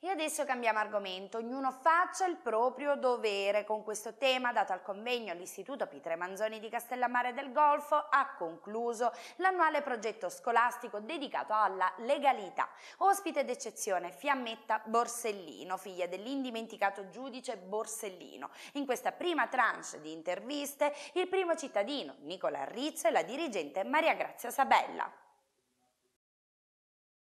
E adesso cambiamo argomento, ognuno faccia il proprio dovere. Con questo tema dato al convegno l'Istituto Pitre Manzoni di Castellammare del Golfo ha concluso l'annuale progetto scolastico dedicato alla legalità. Ospite d'eccezione Fiammetta Borsellino, figlia dell'indimenticato giudice Borsellino. In questa prima tranche di interviste il primo cittadino Nicola Rizzo e la dirigente Maria Grazia Sabella.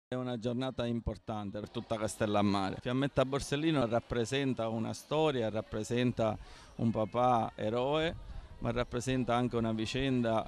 È una giornata importante per tutta Castellammare. Fiammetta Borsellino rappresenta una storia, rappresenta un papà eroe, ma rappresenta anche una vicenda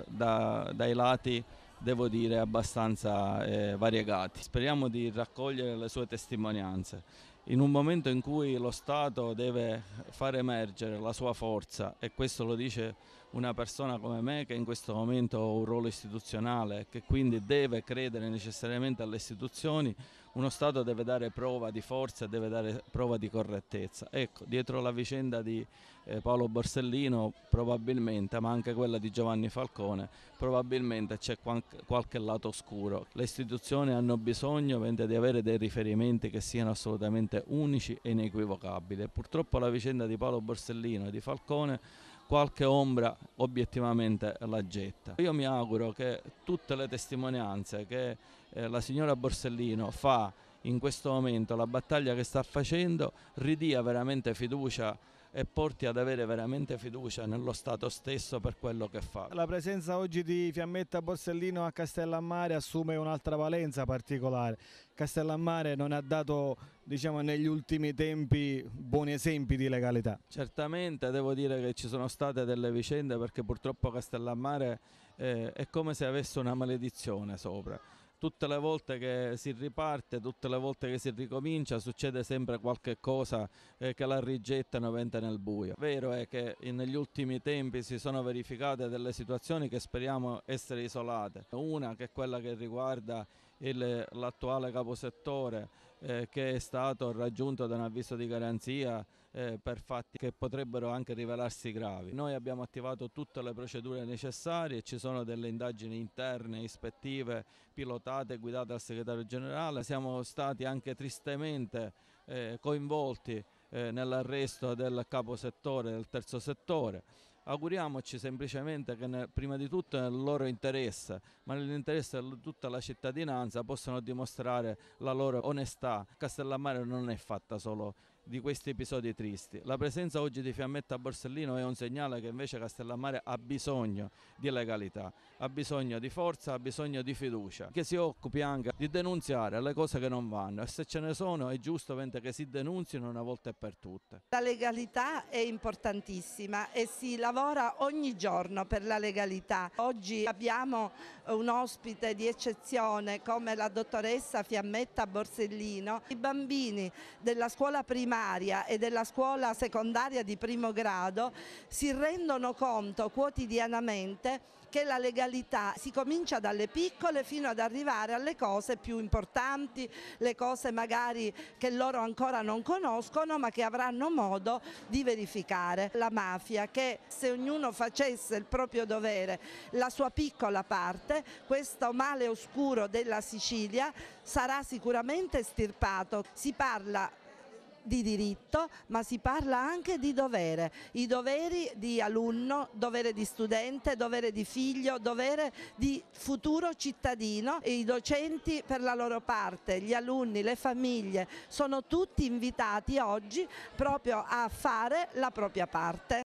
eh, da, dai lati, devo dire, abbastanza eh, variegati. Speriamo di raccogliere le sue testimonianze in un momento in cui lo Stato deve far emergere la sua forza e questo lo dice una persona come me che in questo momento ha un ruolo istituzionale e che quindi deve credere necessariamente alle istituzioni, uno Stato deve dare prova di forza, e deve dare prova di correttezza. Ecco, dietro la vicenda di eh, Paolo Borsellino probabilmente, ma anche quella di Giovanni Falcone, probabilmente c'è qualche lato oscuro. Le istituzioni hanno bisogno di avere dei riferimenti che siano assolutamente veramente unici e inequivocabili. Purtroppo la vicenda di Paolo Borsellino e di Falcone qualche ombra obiettivamente la getta. Io mi auguro che tutte le testimonianze che eh, la signora Borsellino fa in questo momento, la battaglia che sta facendo, ridia veramente fiducia e porti ad avere veramente fiducia nello Stato stesso per quello che fa. La presenza oggi di Fiammetta Borsellino a Castellammare assume un'altra valenza particolare. Castellammare non ha dato diciamo, negli ultimi tempi buoni esempi di legalità. Certamente devo dire che ci sono state delle vicende perché purtroppo Castellammare eh, è come se avesse una maledizione sopra tutte le volte che si riparte, tutte le volte che si ricomincia succede sempre qualche cosa eh, che la rigettano vente nel buio. Vero è che negli ultimi tempi si sono verificate delle situazioni che speriamo essere isolate. Una che è quella che riguarda l'attuale caposettore eh, che è stato raggiunto da un avviso di garanzia eh, per fatti che potrebbero anche rivelarsi gravi. Noi abbiamo attivato tutte le procedure necessarie, ci sono delle indagini interne, ispettive, pilotate e guidate dal segretario generale, siamo stati anche tristemente eh, coinvolti eh, nell'arresto del capo settore, del terzo settore auguriamoci semplicemente che nel, prima di tutto nel loro interesse, ma nell'interesse di tutta la cittadinanza possano dimostrare la loro onestà. Castellammare non è fatta solo di questi episodi tristi. La presenza oggi di Fiammetta a Borsellino è un segnale che invece Castellammare ha bisogno di legalità, ha bisogno di forza, ha bisogno di fiducia, che si occupi anche di denunziare le cose che non vanno e se ce ne sono è giusto che si denunzino una volta e per tutte. La legalità è importantissima e si lavora ogni giorno per la legalità. Oggi abbiamo un ospite di eccezione come la dottoressa Fiammetta Borsellino. I bambini della scuola primaria primaria e della scuola secondaria di primo grado si rendono conto quotidianamente che la legalità si comincia dalle piccole fino ad arrivare alle cose più importanti, le cose magari che loro ancora non conoscono ma che avranno modo di verificare. La mafia che se ognuno facesse il proprio dovere, la sua piccola parte, questo male oscuro della Sicilia sarà sicuramente stirpato. Si parla di diritto, ma si parla anche di dovere, i doveri di alunno, dovere di studente, dovere di figlio, dovere di futuro cittadino e i docenti per la loro parte, gli alunni, le famiglie, sono tutti invitati oggi proprio a fare la propria parte.